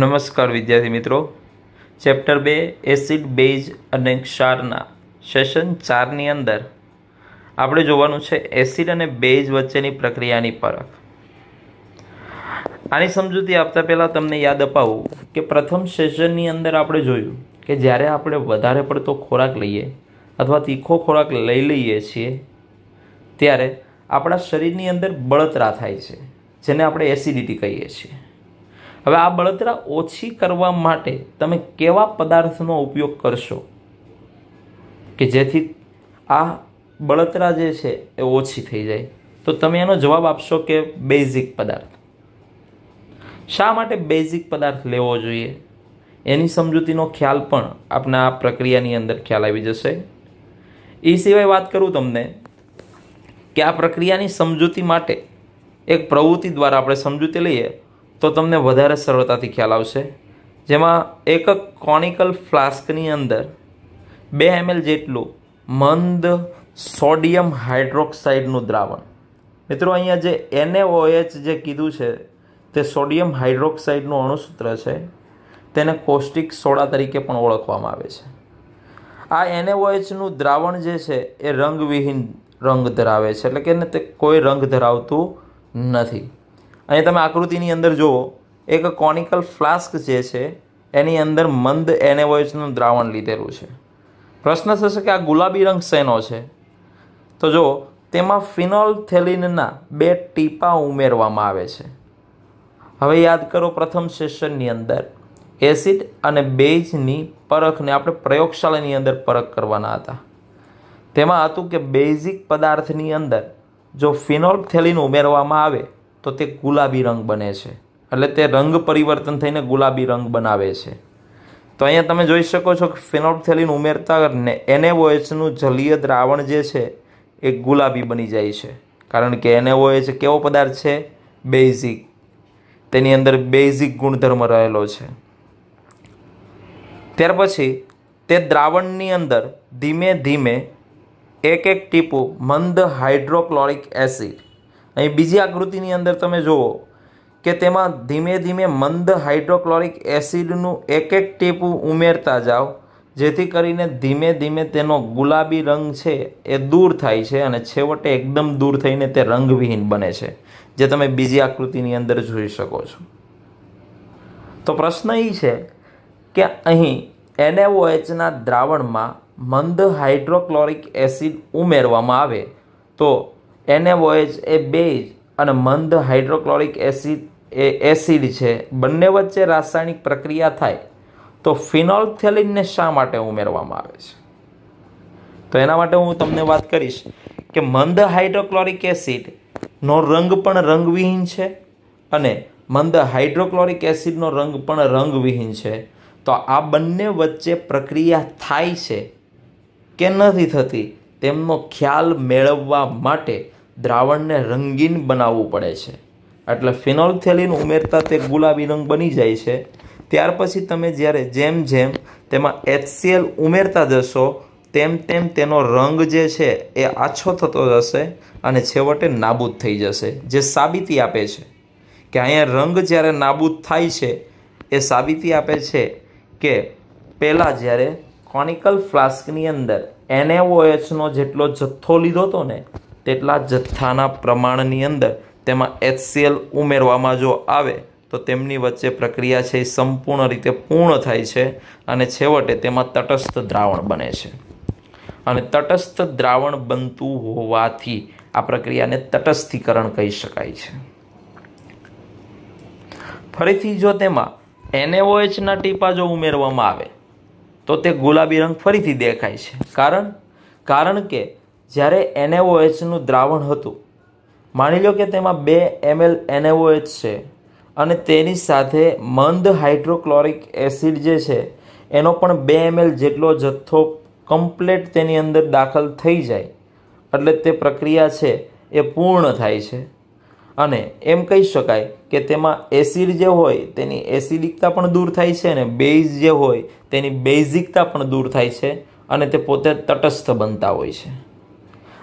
નમસ્કાર વિદ્યાર્થી મિત્રો ચેપ્ટર બે એસિડ બેઝ અને ક્ષારના સેશન ચારની અંદર આપણે જોવાનું છે એસિડ અને બેઝ વચ્ચેની પ્રક્રિયાની પરખ આની સમજૂતી આપતા પહેલાં તમને યાદ અપાવું કે પ્રથમ સેશનની અંદર આપણે જોયું કે જ્યારે આપણે વધારે પડતો ખોરાક લઈએ અથવા તીખો ખોરાક લઈ લઈએ છીએ ત્યારે આપણા શરીરની અંદર બળતરા થાય છે જેને આપણે એસિડિટી કહીએ છીએ હવે આ બળતરા ઓછી કરવા માટે તમે કેવા પદાર્થનો ઉપયોગ કરશો કે જેથી આ બળતરા જે છે એ ઓછી થઈ જાય તો તમે એનો જવાબ આપશો કે બેઝિક પદાર્થ શા માટે બેઝિક પદાર્થ લેવો જોઈએ એની સમજૂતીનો ખ્યાલ પણ આપણા આ પ્રક્રિયાની અંદર ખ્યાલ આવી જશે એ સિવાય વાત કરું તમને કે આ પ્રક્રિયાની સમજૂતી માટે એક પ્રવૃત્તિ દ્વારા આપણે સમજૂતી લઈએ તો તમને વધારે સરળતાથી ખ્યાલ આવશે જેમાં એક કોનિકલ ફ્લાસ્કની અંદર બે એમએલ જેટલું મંદ સોડિયમ હાઇડ્રોક્સાઇડનું દ્રાવણ મિત્રો અહીંયા જે એનએઓએચ જે કીધું છે તે સોડિયમ હાઇડ્રોક્સાઇડનું અણુસૂત્ર છે તેને કોસ્ટિક સોડા તરીકે પણ ઓળખવામાં આવે છે આ એનએઓએચનું દ્રાવણ જે છે એ રંગવિહીન રંગ ધરાવે છે એટલે કે તે કોઈ રંગ ધરાવતું નથી અહીં તમે આકૃતિની અંદર જુઓ એક કોનિકલ ફ્લાસ્ક જે છે એની અંદર મંદ એનેવોઇસનું દ્રાવણ લીધેલું છે પ્રશ્ન થશે કે આ ગુલાબી રંગ શેનો છે તો જો તેમાં ફિનોલ થેલિનના બે ટીપા ઉમેરવામાં આવે છે હવે યાદ કરો પ્રથમ સેશનની અંદર એસિડ અને બેઝની પરખને આપણે પ્રયોગશાળાની અંદર પરખ કરવાના હતા તેમાં હતું કે બેઝિક પદાર્થની અંદર જો ફિનોલ થેલિન ઉમેરવામાં આવે તો તે ગુલાબી રંગ બને છે એટલે તે રંગ પરિવર્તન થઈને ગુલાબી રંગ બનાવે છે તો અહીંયા તમે જોઈ શકો છો કે ફિનોપથેલિન ઉમેરતા એને એનેવોએચનું જલીય દ્રાવણ જે છે એ ગુલાબી બની જાય છે કારણ કે એને એનેવોએચ કેવો પદાર્થ છે બેઝિક તેની અંદર બેઝિક ગુણધર્મ રહેલો છે ત્યાર પછી તે દ્રાવણની અંદર ધીમે ધીમે એક એક ટીપું મંદ હાઇડ્રોક્લોરિક એસિડ અહીં બીજી આકૃતિની અંદર તમે જુઓ કે તેમાં ધીમે ધીમે મંદ હાઇડ્રોક્લોરિક એસિડનું એક એક ટીપું ઉમેરતા જાઓ જેથી કરીને ધીમે ધીમે તેનો ગુલાબી રંગ છે એ દૂર થાય છે અને છેવટે એકદમ દૂર થઈને તે રંગવિહીન બને છે જે તમે બીજી આકૃતિની અંદર જોઈ શકો છો તો પ્રશ્ન એ છે કે અહીં એનએઓએચના દ્રાવણમાં મંદ હાઇડ્રોક્લોરિક એસિડ ઉમેરવામાં આવે તો એનેવોએચ એ બેઝ અને મંદ હાઇડ્રોક્લોરિક એસિડ એ એસિડ છે બંને વચ્ચે રાસાયણિક પ્રક્રિયા થાય તો ફિનોલથેલિનને શા માટે ઉમેરવામાં આવે છે તો એના માટે હું તમને વાત કરીશ કે મંદ હાઇડ્રોક્લોરિક એસિડનો રંગ પણ રંગવિહીન છે અને મંદ હાઇડ્રોક્લોરિક એસિડનો રંગ પણ રંગવિહીન છે તો આ બંને વચ્ચે પ્રક્રિયા થાય છે કે નથી થતી તેમનો ખ્યાલ મેળવવા માટે દ્રાવણને રંગીન બનાવવું પડે છે એટલે ફિનોલ્થેલિન ઉમેરતા તે ગુલાબી રંગ બની જાય છે ત્યાર પછી તમે જ્યારે જેમ જેમ તેમાં એચસીએલ ઉમેરતા જશો તેમ તેમ તેનો રંગ જે છે એ આછો થતો જશે અને છેવટે નાબૂદ થઈ જશે જે સાબિતી આપે છે કે અહીંયા રંગ જ્યારે નાબૂદ થાય છે એ સાબિતી આપે છે કે પહેલાં જ્યારે કોનિકલ ફ્લાસ્કની અંદર એનએઓએચનો જેટલો જથ્થો લીધો હતો ને તેટલા જથ્થાના પ્રમાણની અંદર તેમાં એચસીએલ ઉમેરવામાં જો આવે તો તેમની વચ્ચે પ્રક્રિયા છે એ સંપૂર્ણ રીતે પૂર્ણ થાય છે અને છેવટે તેમાં તટસ્થ દ્રાવણ બને છે અને તટસ્થ દ્રાવણ બનતું હોવાથી આ પ્રક્રિયાને તટસ્થીકરણ કહી શકાય છે ફરીથી જો તેમાં એનએઓએચના ટીપા જો ઉમેરવામાં આવે તો તે ગુલાબી રંગ ફરીથી દેખાય છે કારણ કારણ કે જ્યારે એનએઓએચનું દ્રાવણ હતું માની લો કે તેમાં બે એમએલ એનએઓએચ છે અને તેની સાથે મંદ હાઇડ્રોક્લોરિક એસિડ જે છે એનો પણ બે એમએલ જેટલો જથ્થો કમ્પ્લેટ તેની અંદર દાખલ થઈ જાય એટલે તે પ્રક્રિયા છે એ પૂર્ણ થાય છે અને એમ કહી શકાય કે તેમાં એસિડ જે હોય તેની એસિડિકતા પણ દૂર થાય છે અને બેઝ જે હોય તેની બેઝિકતા પણ દૂર થાય છે અને તે પોતે તટસ્થ બનતા હોય છે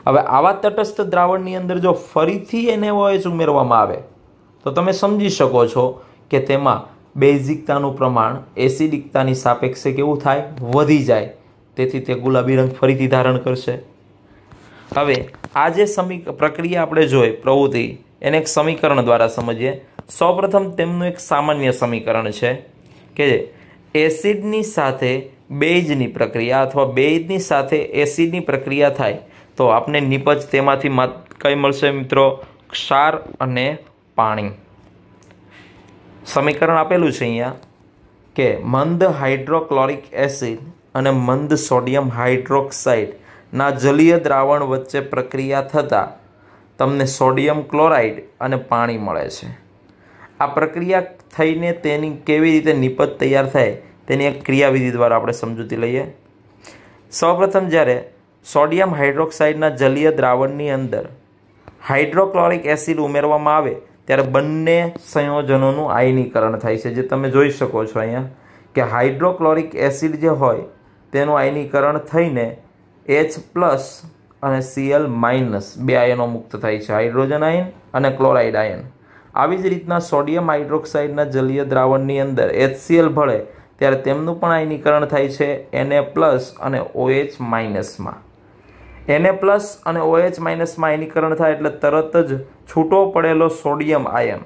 હવે આવા તટસ્થ દ્રાવણની અંદર જો ફરીથી એને ઓએચ ઉમેરવામાં આવે તો તમે સમજી શકો છો કે તેમાં બેઝિકતાનું પ્રમાણ એસિડિકતાની સાપેક્ષે કેવું થાય વધી જાય તેથી તે ગુલાબી રંગ ફરીથી ધારણ કરશે હવે આ જે સમી પ્રક્રિયા આપણે જોઈએ પ્રવૃત્તિ એને એક સમીકરણ દ્વારા સમજીએ સૌપ્રથમ તેમનું એક સામાન્ય સમીકરણ છે કે એસિડની સાથે બેઝની પ્રક્રિયા અથવા બેઝની સાથે એસિડની પ્રક્રિયા થાય તો આપને નીપજ તેમાંથી કઈ મળશે મિત્રો ક્ષાર અને પાણી સમીકરણ આપેલું છે અહીંયા કે મંદ હાઇડ્રોક્લોરિક એસિડ અને મંદ સોડિયમ હાઇડ્રોક્સાઇડના જલીય દ્રાવણ વચ્ચે પ્રક્રિયા થતાં તમને સોડિયમ ક્લોરાઇડ અને પાણી મળે છે આ પ્રક્રિયા થઈને તેની કેવી રીતે નિપજ તૈયાર થાય તેની એક ક્રિયાવિધિ દ્વારા આપણે સમજૂતી લઈએ સૌપ્રથમ જ્યારે સોડિયમ હાઇડ્રોક્સાઇડના જલીય દ્રાવણની અંદર હાઇડ્રોક્લોરિક એસિડ ઉમેરવામાં આવે ત્યારે બંને સંયોજનોનું આયનીકરણ થાય છે જે તમે જોઈ શકો છો અહીંયા કે હાઇડ્રોક્લોરિક એસિડ જે હોય તેનું આયનીકરણ થઈને એચ પ્લસ અને સીએલ માઇનસ બે આયનો મુક્ત થાય છે હાઇડ્રોજન આયન અને ક્લોરાઇડ આયન આવી જ રીતના સોડિયમ હાઇડ્રોક્સાઇડના જલીય દ્રાવણની અંદર એચસીએલ ભળે ત્યારે તેમનું પણ આયનીકરણ થાય છે એને પ્લસ અને ઓએચ માઇનસમાં એને પ્લસ અને ઓએચ માઇનસમાં એનીકરણ થાય એટલે તરત જ છૂટો પડેલો સોડિયમ આયન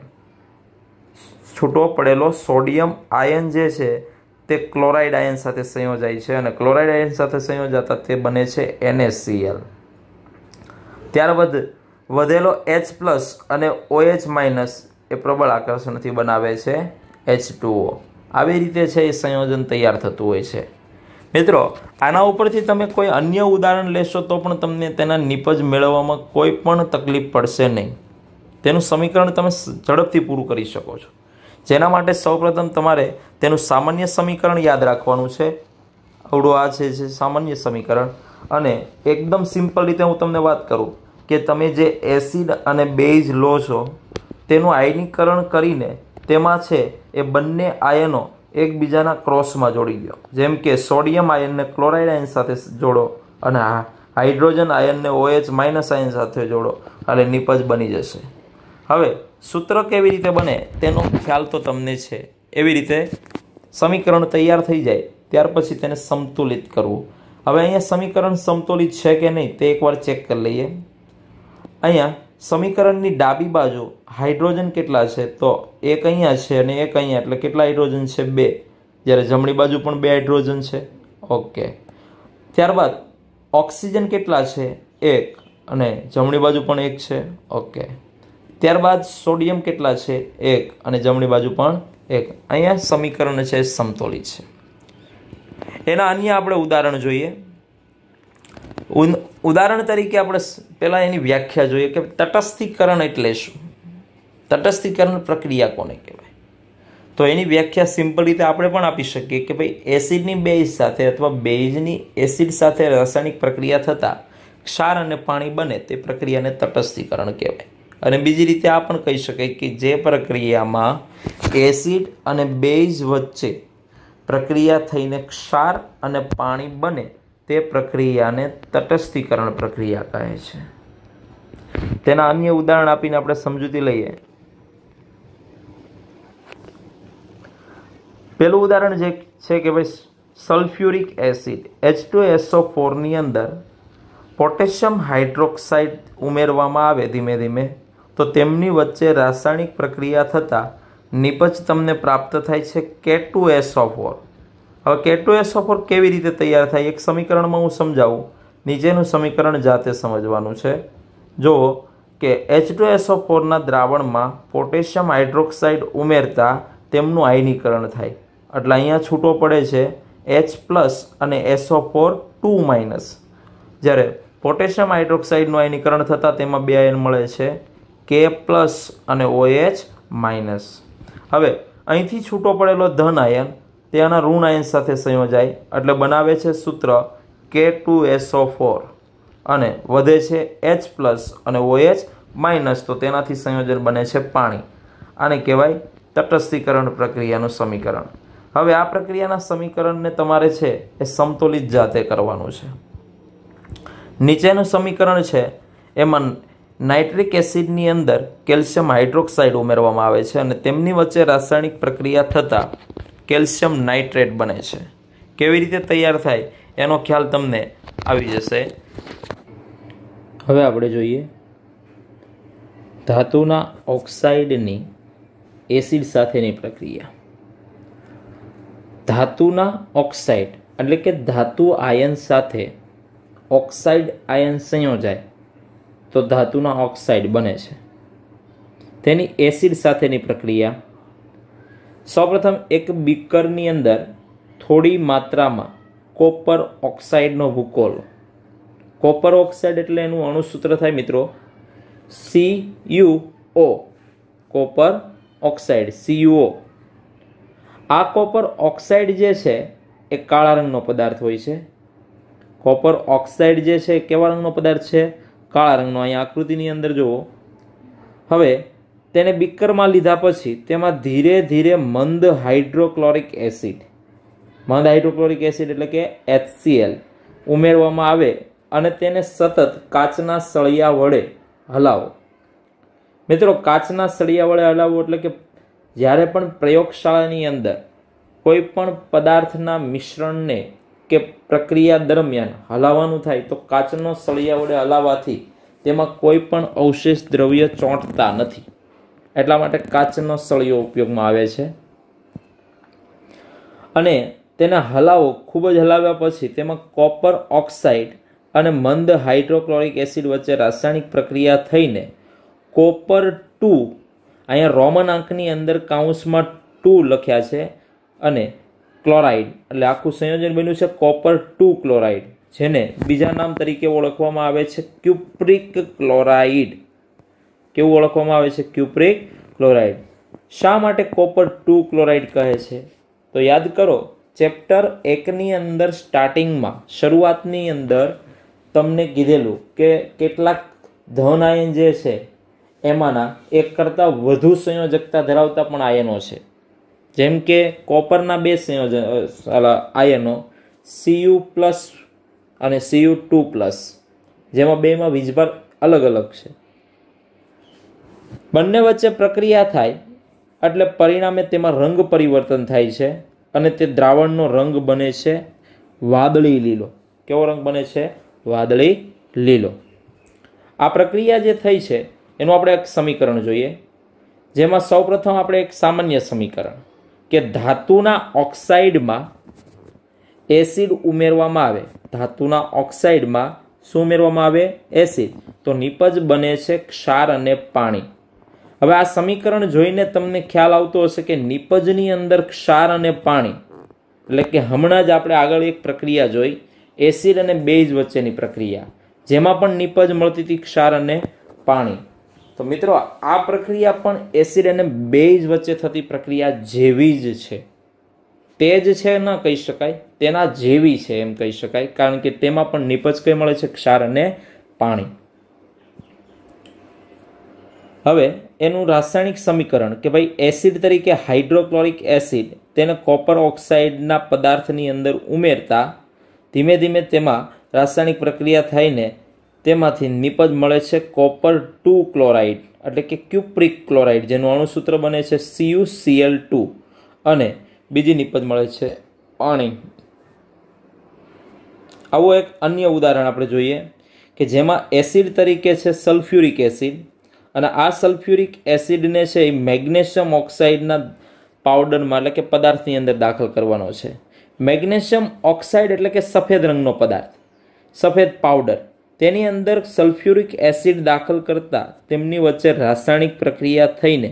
છૂટો પડેલો સોડિયમ આયન જે છે તે ક્લોરાઇડ આયન સાથે સંયોજાય છે અને ક્લોરાઇડ આયન સાથે સંયોજાતા તે બને છે એનએસસીએલ ત્યારબાદ વધેલો એચ પ્લસ અને ઓએચ માઇનસ એ પ્રબળ આકર્ષણથી બનાવે છે એચ ટુઓ આવી રીતે છે એ સંયોજન તૈયાર થતું હોય છે મિત્રો આના ઉપરથી તમે કોઈ અન્ય ઉદાહરણ લેશો તો પણ તમને તેના નિપજ મેળવવામાં કોઈ પણ તકલીફ પડશે નહીં તેનું સમીકરણ તમે ઝડપથી પૂરું કરી શકો છો જેના માટે સૌપ્રથમ તમારે તેનું સામાન્ય સમીકરણ યાદ રાખવાનું છે અવડો આ છે જે સામાન્ય સમીકરણ અને એકદમ સિમ્પલ રીતે હું તમને વાત કરું કે તમે જે એસિડ અને બેઝ લો છો તેનું આયનીકરણ કરીને તેમાં છે એ બંને આયનો એકબીજાના ક્રોસમાં જોડી દો જેમ કે સોડિયમ આયનને ક્લોરાઇડ આયન સાથે જોડો અને હાઇડ્રોજન આયનને ઓએચ માઇનસ આયન સાથે જોડો અને નિપજ બની જશે હવે સૂત્ર કેવી રીતે બને તેનો ખ્યાલ તો તમને છે એવી રીતે સમીકરણ તૈયાર થઈ જાય ત્યાર પછી તેને સંતુલિત કરવું હવે અહીંયા સમીકરણ સંતુલિત છે કે નહીં તે એકવાર ચેક કરી લઈએ અહીંયા સમીકરણની ડાબી બાજુ હાઇડ્રોજન કેટલા છે તો એક અહીંયા છે અને એક અહીંયા એટલે કેટલા હાઇડ્રોજન છે બે જ્યારે જમણી બાજુ પણ બે હાઇડ્રોજન છે ઓકે ત્યારબાદ ઓક્સિજન કેટલા છે એક અને જમણી બાજુ પણ એક છે ઓકે ત્યારબાદ સોડિયમ કેટલા છે એક અને જમણી બાજુ પણ એક અહીંયા સમીકરણ છે સમતોલી છે એના અન્ય આપણે ઉદાહરણ જોઈએ ઉદાહરણ તરીકે આપણે પહેલાં એની વ્યાખ્યા જોઈએ કે તટસ્થીકરણ એટલે શું તટસ્થીકરણ પ્રક્રિયા કોને કહેવાય તો એની વ્યાખ્યા સિમ્પલ રીતે આપણે પણ આપી શકીએ કે ભાઈ એસિડની બેઝ સાથે અથવા બેઝની એસિડ સાથે રાસાયણિક પ્રક્રિયા થતાં ક્ષાર અને પાણી બને તે પ્રક્રિયાને તટસ્થીકરણ કહેવાય અને બીજી રીતે આ પણ કહી શકાય કે જે પ્રક્રિયામાં એસિડ અને બેઝ વચ્ચે પ્રક્રિયા થઈને ક્ષાર અને પાણી બને તે પ્રક્રિયાને તટસ્થીકરણ પ્રક્રિયા કહે છે તેના અન્ય ઉદાહરણ આપીને આપણે સમજૂતી લઈએ પેલું ઉદાહરણ જે છે કે ભાઈ sulphuric acid H two SO ફોરની અંદર પોટેશિયમ હાઇડ્રોક્સાઇડ ઉમેરવામાં આવે ધીમે ધીમે તો તેમની વચ્ચે રાસાયણિક પ્રક્રિયા થતાં નિપજ તમને પ્રાપ્ત થાય છે કે ટુ એસઓ ફોર હવે કેટો એસોફોર કેવી રીતે તૈયાર થાય એક સમીકરણમાં હું સમજાવું નીચેનું સમીકરણ જાતે સમજવાનું છે જો કે એચ ટુ ફોરના દ્રાવણમાં પોટેશિયમ હાઇડ્રોક્સાઇડ ઉમેરતા તેમનું આયનીકરણ થાય એટલે અહીંયા છૂટો પડે છે એચ પ્લસ અને S O four two minus જ્યારે પોટેશિયમ હાઇડ્રોક્સાઇડનું આયનીકરણ થતાં તેમાં બે આયન મળે છે કે પ્લસ અને ઓએચ માઇનસ હવે અહીંથી છૂટો પડેલો ધન આયન તે આના ઋણ આયન સાથે સંયોજાય એટલે બનાવે છે સૂત્ર કે ટુ એસઓ ફોર અને વધે છે એચ પ્લસ અને ઓએચ માઇનસ તો તેનાથી સંયોજન બને છે પાણી આને કહેવાય તટસ્થીકરણ પ્રક્રિયાનું સમીકરણ હવે આ પ્રક્રિયાના સમીકરણને તમારે છે એ સમતુલિત જાતે કરવાનું છે નીચેનું સમીકરણ છે એમાં નાઇટ્રિક એસિડની અંદર કેલ્શિયમ હાઇડ્રોક્સાઇડ ઉમેરવામાં આવે છે અને તેમની વચ્ચે રાસાયણિક પ્રક્રિયા થતાં કેલ્શિયમ નાઇટ્રેટ બને છે કેવી રીતે તૈયાર થાય એનો ખ્યાલ તમને આવી જશે હવે આપણે જોઈએ ધાતુના ઓક્સાઇડની એસિડ સાથેની પ્રક્રિયા ધાતુના ઓક્સાઇડ એટલે કે ધાતુ આયન સાથે ઓક્સાઇડ આયન સંયોજાય તો ધાતુના ઓક્સાઇડ બને છે તેની એસિડ સાથેની પ્રક્રિયા સૌપ્રથમ એક બીકરની અંદર થોડી માત્રામાં કોપર ઓક્સાઇડનો ભૂકોલ કોપર ઓક્સાઇડ એટલે એનું અણુસૂત્ર થાય મિત્રો C U O copper oxide CUO આ કોપર ઓક્સાઇડ જે છે એ કાળા રંગનો પદાર્થ હોય છે કોપર ઓક્સાઇડ જે છે કેવા રંગનો પદાર્થ છે કાળા રંગનો અહીંયા આકૃતિની અંદર જુઓ હવે તેને બીકરમાં લીધા પછી તેમાં ધીરે ધીરે મંદ હાઇડ્રોક્લોરિક એસિડ મંદ હાઇડ્રોક્લોરિક એસિડ એટલે કે એચસીએલ ઉમેરવામાં આવે અને તેને સતત કાચના સળિયા વડે હલાવો મિત્રો કાચના સળિયા વડે હલાવવું એટલે કે જ્યારે પણ પ્રયોગશાળાની અંદર કોઈ પણ પદાર્થના મિશ્રણને કે પ્રક્રિયા દરમિયાન હલાવવાનું થાય તો કાચનો સળિયા વડે હલાવવાથી તેમાં કોઈ પણ અવશેષ દ્રવ્ય ચોંટતા નથી એટલા માટે કાચનો સળિયો ઉપયોગમાં આવે છે અને તેને હલાવો ખૂબ જ હલાવ્યા પછી તેમાં કોપર ઓક્સાઇડ અને મંદ હાઇડ્રોક્લોરિક એસિડ વચ્ચે રાસાયણિક પ્રક્રિયા થઈને કોપર ટુ અહીંયા રોમન આંકની અંદર કાઉન્સમાં ટુ લખ્યા છે અને ક્લોરાઇડ એટલે આખું સંયોજન બન્યું છે કોપર ટુ ક્લોરાઇડ જેને બીજા નામ તરીકે ઓળખવામાં આવે છે ક્યુપ્રિક ક્લોરાઇડ કેવું ઓળખવામાં આવે છે ક્યુપ્રિક ક્લોરાઇડ શા માટે કોપર ટુ ક્લોરાઇડ કહે છે તો યાદ કરો ચેપ્ટર એકની અંદર સ્ટાર્ટિંગમાં શરૂઆતની અંદર તમને કીધેલું કે કેટલાક ધન આયન જે છે એમાંના એક કરતાં વધુ સંયોજકતા ધરાવતા પણ આયનો છે જેમ કે કોપરના બે સંયોજ આયનો સીયુ પ્લસ અને સીયુ ટુ પ્લસ જેમાં બેમાં વીજભાર અલગ અલગ છે બંને વચ્ચે પ્રક્રિયા થાય એટલે પરિણામે તેમાં રંગ પરિવર્તન થાય છે અને તે દ્રાવણનો રંગ બને છે વાદળી લીલો કેવો રંગ બને છે વાદળી લીલો આ પ્રક્રિયા જે થઈ છે એનું આપણે એક સમીકરણ જોઈએ જેમાં સૌપ્રથમ આપણે એક સામાન્ય સમીકરણ કે ધાતુના ઓક્સાઇડમાં એસિડ ઉમેરવામાં આવે ધાતુના ઓક્સાઇડમાં શું ઉમેરવામાં આવે એસિડ તો નિપજ બને છે ક્ષાર અને પાણી હવે આ સમીકરણ જોઈને તમને ખ્યાલ આવતો હશે કે નિપજની અંદર ક્ષાર અને પાણી એટલે કે હમણાં જ આપણે આગળ એક પ્રક્રિયા જોઈ એસિડ અને બેઝ વચ્ચેની પ્રક્રિયા જેમાં પણ નિપજ મળતી હતી ક્ષાર અને પાણી તો મિત્રો આ પ્રક્રિયા પણ એસિડ અને બેઝ વચ્ચે થતી પ્રક્રિયા જેવી જ છે તે જ છે ન કહી શકાય તેના જેવી છે એમ કહી શકાય કારણ કે તેમાં પણ નિપજ કઈ મળે છે ક્ષાર અને પાણી હવે એનું રાસાયણિક સમીકરણ કે ભાઈ એસિડ તરીકે હાઇડ્રોક્લોરિક એસિડ તેને કોપર ઓક્સાઇડના પદાર્થની અંદર ઉમેરતા ધીમે ધીમે તેમાં રાસાયણિક પ્રક્રિયા થઈને તેમાંથી નિપજ મળે છે કોપર ટુ ક્લોરાઇડ એટલે કે ક્યુપ્રિક ક્લોરાઇડ જેનું અણુસૂત્ર બને છે સીયુ સીએલ ટુ અને બીજી નિપજ મળે છે પાણી આવું એક અન્ય ઉદાહરણ આપણે જોઈએ કે જેમાં એસિડ તરીકે છે સલ્ફ્યુરિક એસિડ અને આ સલ્ફ્યુરિક એસિડને છે એ મેગ્નેશિયમ ઓક્સાઇડના પાવડરમાં એટલે કે પદાર્થની અંદર દાખલ કરવાનો છે મેગ્નેશિયમ ઓક્સાઇડ એટલે કે સફેદ રંગનો પદાર્થ સફેદ પાવડર તેની અંદર સલ્ફ્યુરિક એસિડ દાખલ કરતાં તેમની વચ્ચે રાસાયણિક પ્રક્રિયા થઈને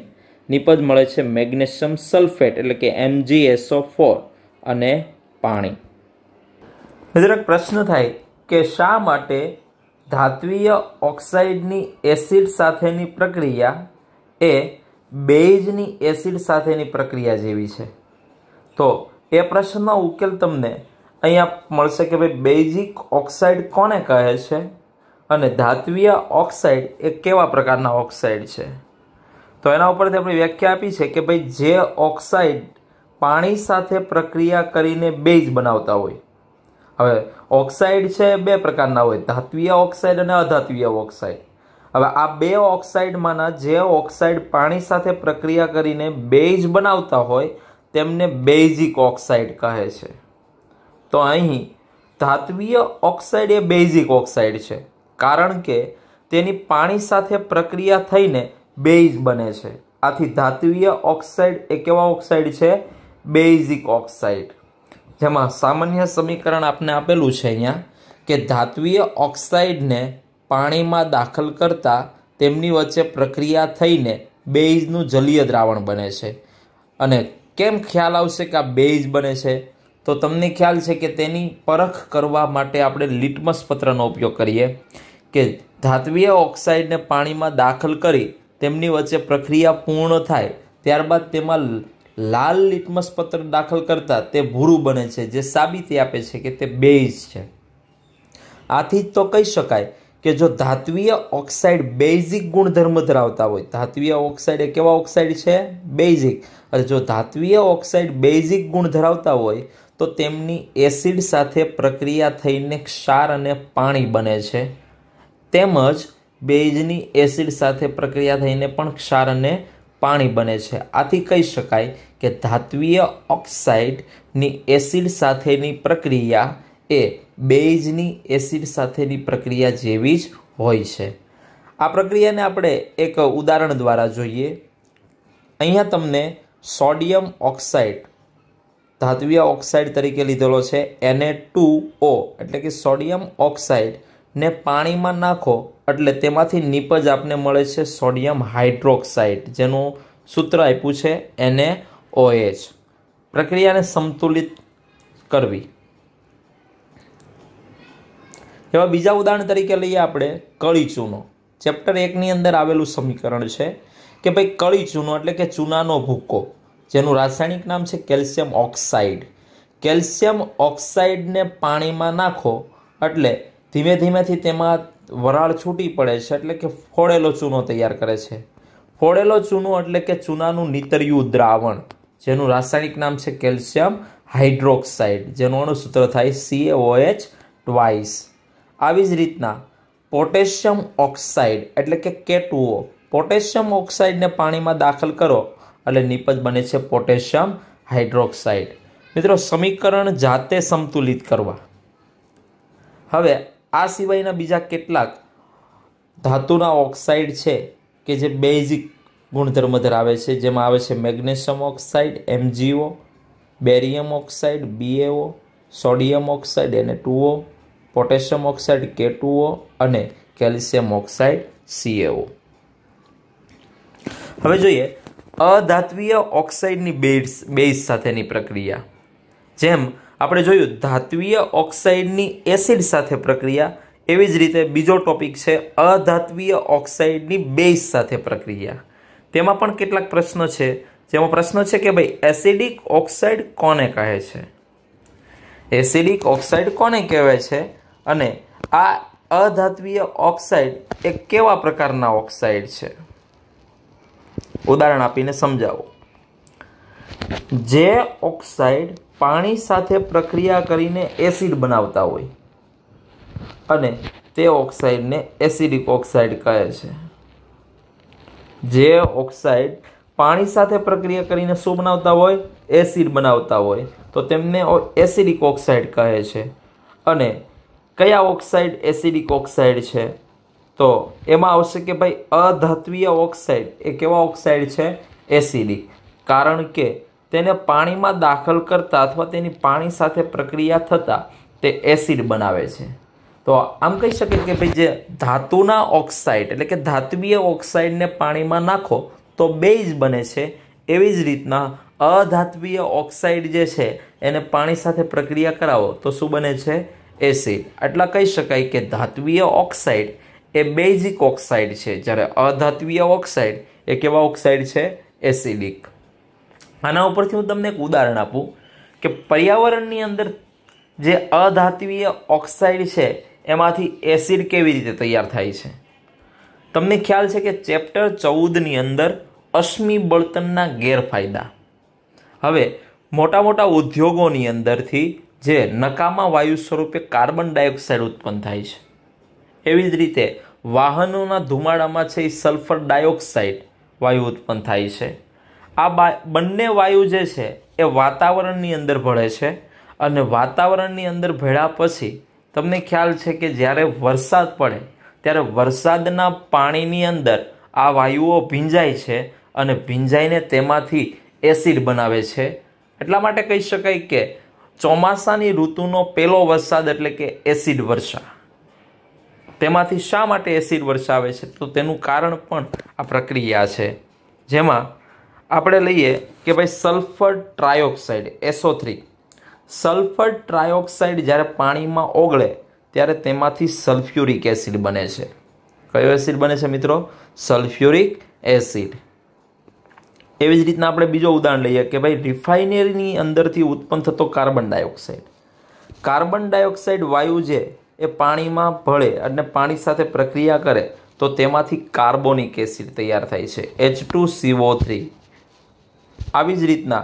નિપજ મળે છે મેગ્નેશિયમ સલ્ફેટ એટલે કે એમજીએસઓ ફોર અને પાણી નજર પ્રશ્ન થાય કે શા માટે ધાત્વીય ઓક્સાઇડની એસિડ સાથેની પ્રક્રિયા એ બેઇજની એસિડ સાથેની પ્રક્રિયા જેવી છે તો એ પ્રશ્નનો ઉકેલ તમને અહીંયા મળશે કે ભાઈ બેઝિક ઓક્સાઇડ કોને કહે છે અને ધાત્વીય ઓક્સાઇડ એ કેવા પ્રકારના ઓક્સાઇડ છે તો એના ઉપરથી આપણે વ્યાખ્યા આપી છે કે ભાઈ જે ઓક્સાઇડ પાણી સાથે પ્રક્રિયા કરીને બેઝ બનાવતા હોય હવે ઓક્સાઇડ છે બે પ્રકારના હોય ધાત્વીય ઓક્સાઇડ અને અધાત્વીય ઓક્સાઇડ હવે આ બે ઓક્સાઇડમાંના જે ઓક્સાઇડ પાણી સાથે પ્રક્રિયા કરીને બેઝ બનાવતા હોય તેમને બેઝિક ઓક્સાઇડ કહે છે તો અહીં ધાત્વીય ઓક્સાઇડ એ બેઝિક ઓક્સાઇડ છે કારણ કે તેની પાણી સાથે પ્રક્રિયા થઈને બેઝ બને છે આથી ધાત્વીય ઓક્સાઇડ એ કેવા ઓક્સાઇડ છે બેઝિક ઓક્સાઇડ જેમાં સામાન્ય સમીકરણ આપને આપેલું છે અહીંયા કે ધાત્વીય ઓક્સાઇડને પાણીમાં દાખલ કરતાં તેમની વચ્ચે પ્રક્રિયા થઈને બેઇઝનું જલીય દ્રાવણ બને છે અને કેમ ખ્યાલ આવશે કે આ બેઇઝ બને છે તો તમને ખ્યાલ છે કે તેની પરખ કરવા માટે આપણે લિટમસ પત્રનો ઉપયોગ કરીએ કે ધાત્વીય ઓક્સાઇડને પાણીમાં દાખલ કરી તેમની વચ્ચે પ્રક્રિયા પૂર્ણ થાય ત્યારબાદ તેમાં લાલ લિટમસ પત્ર દાખલ કરતાં તે ભૂરું બને છે જે સાબિતી આપે છે કે તે બેઝ છે આથી જ તો કહી શકાય કે જો ધાત્વીય ઓક્સાઇડ બેઝિક ગુણધર્મ ધરાવતા હોય ધાત્વીય ઓક્સાઇડ એ કેવા ઓક્સાઇડ છે બેઝિક અને જો ધાત્વીય ઓક્સાઇડ બેઝિક ગુણ ધરાવતા હોય તો તેમની એસિડ સાથે પ્રક્રિયા થઈને ક્ષાર અને પાણી બને છે તેમજ બેઝની એસિડ સાથે પ્રક્રિયા થઈને પણ ક્ષાર અને પાણી બને છે આથી કહી શકાય કે ધાત્વીય ઓક્સાઇડની એસિડ સાથેની પ્રક્રિયા એ બેઇજની એસિડ સાથેની પ્રક્રિયા જેવી જ હોય છે આ પ્રક્રિયાને આપણે એક ઉદાહરણ દ્વારા જોઈએ અહીંયા તમને સોડિયમ ઓક્સાઇડ ધાત્વીય ઓક્સાઇડ તરીકે લીધેલો છે એને ટુ ઓ એટલે કે સોડિયમ ઓક્સાઇડ ને પાણીમાં નાખો એટલે તેમાંથી નીપજ આપને મળે છે સોડિયમ હાઇડ્રોક્સાઇડ જેનું સૂત્ર આપ્યું છે એને ઓએચ પ્રક્રિયાને સંતુલિત કરવી એવા બીજા ઉદાહરણ તરીકે લઈએ આપણે કળી ચૂનો ચેપ્ટર એકની અંદર આવેલું સમીકરણ છે કે ભાઈ કળી ચૂનો એટલે કે ચૂનાનો ભૂકો જેનું રાસાયણિક નામ છે કેલ્શિયમ ઓક્સાઇડ કેલ્શિયમ ઓક્સાઇડને પાણીમાં નાખો એટલે ધીમે ધીમેથી તેમાં વરાળ છૂટી પડે છે એટલે કે ફોડેલો ચૂનો તૈયાર કરે છે ફોડેલો ચૂનો એટલે કે ચૂનાનું નીતર્યું દ્રાવણ જેનું રાસાયણિક નામ છે કેલ્શિયમ હાઇડ્રોક્સાઇડ જેનું અણુસૂત્ર થાય સીએઓએચ ટ્વાઇસ આવી જ રીતના પોટેશિયમ ઓક્સાઇડ એટલે કે કેટુઓ પોટેશિયમ ઓક્સાઇડને પાણીમાં દાખલ કરો એટલે નિપજ બને છે પોટેશિયમ હાઇડ્રોક્સાઇડ મિત્રો સમીકરણ જાતે સંતુલિત કરવા હવે આ સિવાયના બીજા કેટલાક ધાતુના ઓક્સાઇડ છે કે જે બેઝિક ગુણધર્મ ધરાવે છે જેમાં આવે છે magnesium oxide MGO barium oxide BAO sodium oxide NA two O potassium oxide કે ટુઓ અને કેલ્શિયમ ઓક્સાઇડ સીએઓ હવે જોઈએ અધાત્વીય ઓક્સાઇડની બેડ્સ બેઝ સાથેની પ્રક્રિયા જેમ આપણે જોયું ધાત્વીય ઓક્સાઇડની એસિડ સાથે પ્રક્રિયા એવી જ રીતે બીજો ટોપિક છે અધાત્વીય ઓક્સાઇડની બેઝ સાથે પ્રક્રિયા તેમાં પણ કેટલાક પ્રશ્નો છે જેમાં પ્રશ્ન છે કે ભાઈ એસિડિક ઓક્સાઇડ કોને કહે છે એસિડિક ઓક્સાઇડ કોને કહેવાય છે અને આ અધાત્વીય ઓક્સાઇડ એ કેવા પ્રકારના ઓક્સાઇડ છે ઉદાહરણ આપીને સમજાવો જે ઓક્સાઇડ પાણી સાથે પ્રક્રિયા કરીને એસિડ બનાવતા હોય અને તે ઓક્સાઇડને એસિડિક ઓક્સાઇડ કહે છે જે ઓક્સાઇડ પાણી સાથે પ્રક્રિયા કરીને શું બનાવતા હોય એસિડ બનાવતા હોય તો તેમને એસિડિક ઓક્સાઇડ કહે છે અને કયા ઓક્સાઇડ એસિડિક ઓક્સાઇડ છે તો એમાં આવશે કે ભાઈ અધાત્વીય ઓક્સાઇડ એ કેવા ઓક્સાઇડ છે એસિડિક કારણ કે તેને પાણીમાં દાખલ કરતાં અથવા તેની પાણી સાથે પ્રક્રિયા થતાં તે એસિડ બનાવે છે તો આમ કહી શકીએ કે ભાઈ જે ધાતુના ઓક્સાઇડ એટલે કે ધાત્વીય ઓક્સાઇડને પાણીમાં નાખો તો બેઝ બને છે એવી જ રીતના અધાત્વીય ઓક્સાઇડ જે છે એને પાણી સાથે પ્રક્રિયા કરાવો તો શું બને છે એસિડ આટલા કહી શકાય કે ધાત્વીય ઓક્સાઇડ એ બેઝિક ઓક્સાઇડ છે જ્યારે અધાત્વીય ઓક્સાઇડ એ કેવા ઓક્સાઇડ છે એસિડિક આના ઉપરથી હું તમને એક ઉદાહરણ આપું કે પર્યાવરણની અંદર જે અધાત્વીય ઓક્સાઇડ છે એમાંથી એસિડ કેવી રીતે તૈયાર થાય છે તમને ખ્યાલ છે કે ચેપ્ટર ચૌદની અંદર અશ્મી બળતણના ગેરફાયદા હવે મોટા મોટા ઉદ્યોગોની અંદરથી જે નકામા વાયુ સ્વરૂપે કાર્બન ડાયોક્સાઇડ ઉત્પન્ન થાય છે એવી જ રીતે વાહનોના ધુમાડામાં છે એ સલ્ફર ડાયોક્સાઇડ વાયુ ઉત્પન્ન થાય છે આ બંને વાયુ જે છે એ વાતાવરણની અંદર ભળે છે અને વાતાવરણની અંદર ભેળા પછી તમને ખ્યાલ છે કે જ્યારે વરસાદ પડે ત્યારે વરસાદના પાણીની અંદર આ વાયુઓ ભીંજાય છે અને ભીંજાઈને તેમાંથી એસિડ બનાવે છે એટલા માટે કહી શકાય કે ચોમાસાની ઋતુનો પહેલો વરસાદ એટલે કે એસિડ વર્ષા તેમાંથી શા માટે એસિડ વર્ષા આવે છે તો તેનું કારણ પણ આ પ્રક્રિયા છે જેમાં આપણે લઈએ કે ભાઈ sulphur trioxide SO three sulphur trioxide જ્યારે પાણીમાં ઓગળે ત્યારે તેમાંથી સલ્ફ્યુરિક એસિડ બને છે કયો એસિડ બને છે મિત્રો સલ્ફ્યુરિક એસિડ એવી જ રીતના આપણે બીજો ઉદાહરણ લઈએ કે ભાઈ રિફાઇનરીની અંદરથી ઉત્પન્ન થતો કાર્બન ડાયોક્સાઇડ કાર્બન ડાયોક્સાઇડ વાયુ જે એ પાણીમાં ભળે અને પાણી સાથે પ્રક્રિયા કરે તો તેમાંથી કાર્બોનિક એસિડ તૈયાર થાય છે એચ ટુ સીઓ થ્રી આવી જ રીતના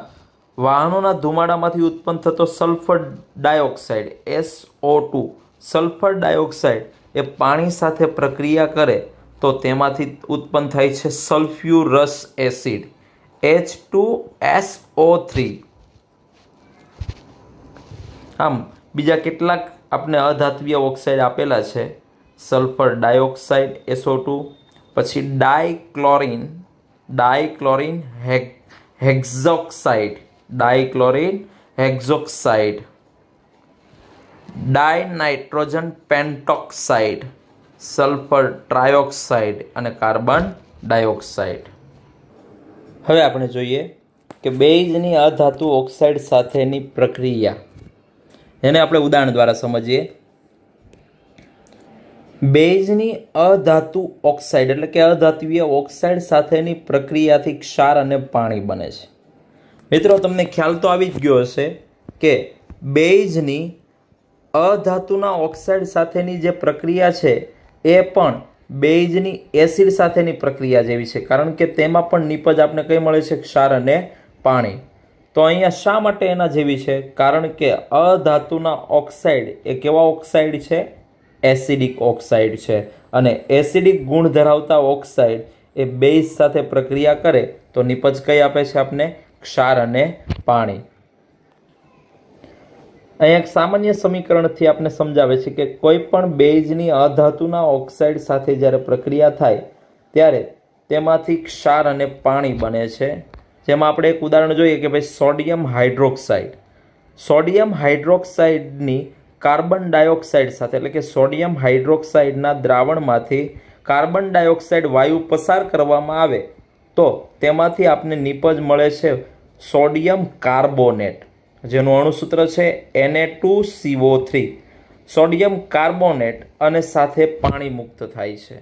વાહનોના ધુમાડામાંથી ઉત્પન્ન થતો sulphur dioxide SO two sulphur dioxide એ પાણી સાથે પ્રક્રિયા કરે તો તેમાંથી ઉત્પન્ન થાય છે sulphurous acid H two SO three આમ બીજા કેટલાક આપણે અધાત્વીય ઓક્સાઇડ આપેલા છે સલ્ફર ડાયોક્સાઇડ એસો ટુ પછી dichlorine dichlorine hex hexoxide dichlorine hexoxide dinitrogen pentoxide sulphur trioxide અને કાર્બન ડાયોક્સાઇડ હવે આપણે જોઈએ કે બેઝની અધાતુ ઓક્સાઇડ સાથેની પ્રક્રિયા એને આપણે ઉદાહરણ દ્વારા સમજીએ બેઝની અધાતુ ઓક્સાઇડ એટલે કે અધાતુય ઓક્સાઇડ સાથેની પ્રક્રિયાથી ક્ષાર અને પાણી બને છે મિત્રો તમને ખ્યાલ તો આવી જ ગયો હશે કે બેઝની અધાતુના ઓક્સાઇડ સાથેની જે પ્રક્રિયા છે એ પણ બેઝની એસિડ સાથેની પ્રક્રિયા જેવી છે કારણ કે તેમાં પણ નીપજ આપણે કંઈ મળે છે ક્ષાર અને પાણી તો અહીંયા શા માટે એના જેવી છે કારણ કે અધાતુના ઓક્સાઇડ એ કેવા ઓક્સાઇડ છે એસિડિક ઓક્સાઇડ છે અને એસિડિક ગુણ ધરાવતા ઓક્સાઇડ એ બેઝ સાથે પ્રક્રિયા કરે તો નિપજ કઈ આપે છે આપને ક્ષાર અને પાણી અહીંયા એક સામાન્ય સમીકરણથી આપણે સમજાવે છે કે કોઈ પણ બેઝની અધાતુના ઓક્સાઇડ સાથે જ્યારે પ્રક્રિયા થાય ત્યારે તેમાંથી ક્ષાર અને પાણી બને છે જેમાં આપણે એક ઉદાહરણ જોઈએ કે ભાઈ સોડિયમ હાઇડ્રોક્સાઇડ સોડિયમ હાઇડ્રોક્સાઇડની કાર્બન ડાયોક્સાઇડ સાથે એટલે કે સોડિયમ હાઇડ્રોક્સાઇડના દ્રાવણમાંથી કાર્બન ડાયોક્સાઇડ વાયુ પસાર કરવામાં આવે તો તેમાંથી આપને નીપજ મળે છે સોડિયમ કાર્બોનેટ જેનું અણુસૂત્ર છે NA two CO three sodium carbonate અને સાથે પાણી મુક્ત થાય છે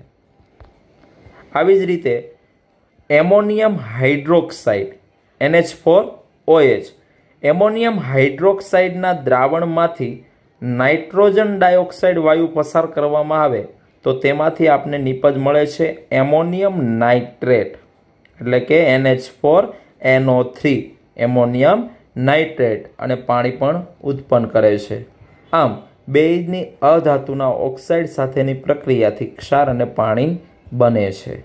આવી જ રીતે ammonium hydroxide NH four OH ammonium હાઇડ્રોક્સાઇડના દ્રાવણમાંથી નાઇટ્રોજન ડાયોક્સાઇડ વાયુ પસાર કરવામાં આવે તો તેમાંથી આપને નીપજ મળે છે એમોનિયમ નાઇટ્રેટ એટલે કે NH four NO three ammonium nitrate અને પાણી પણ ઉત્પન્ન કરે છે આમ બેઝની અધાતુના ઓક્સાઇડ સાથેની પ્રક્રિયાથી ક્ષાર અને પાણી બને છે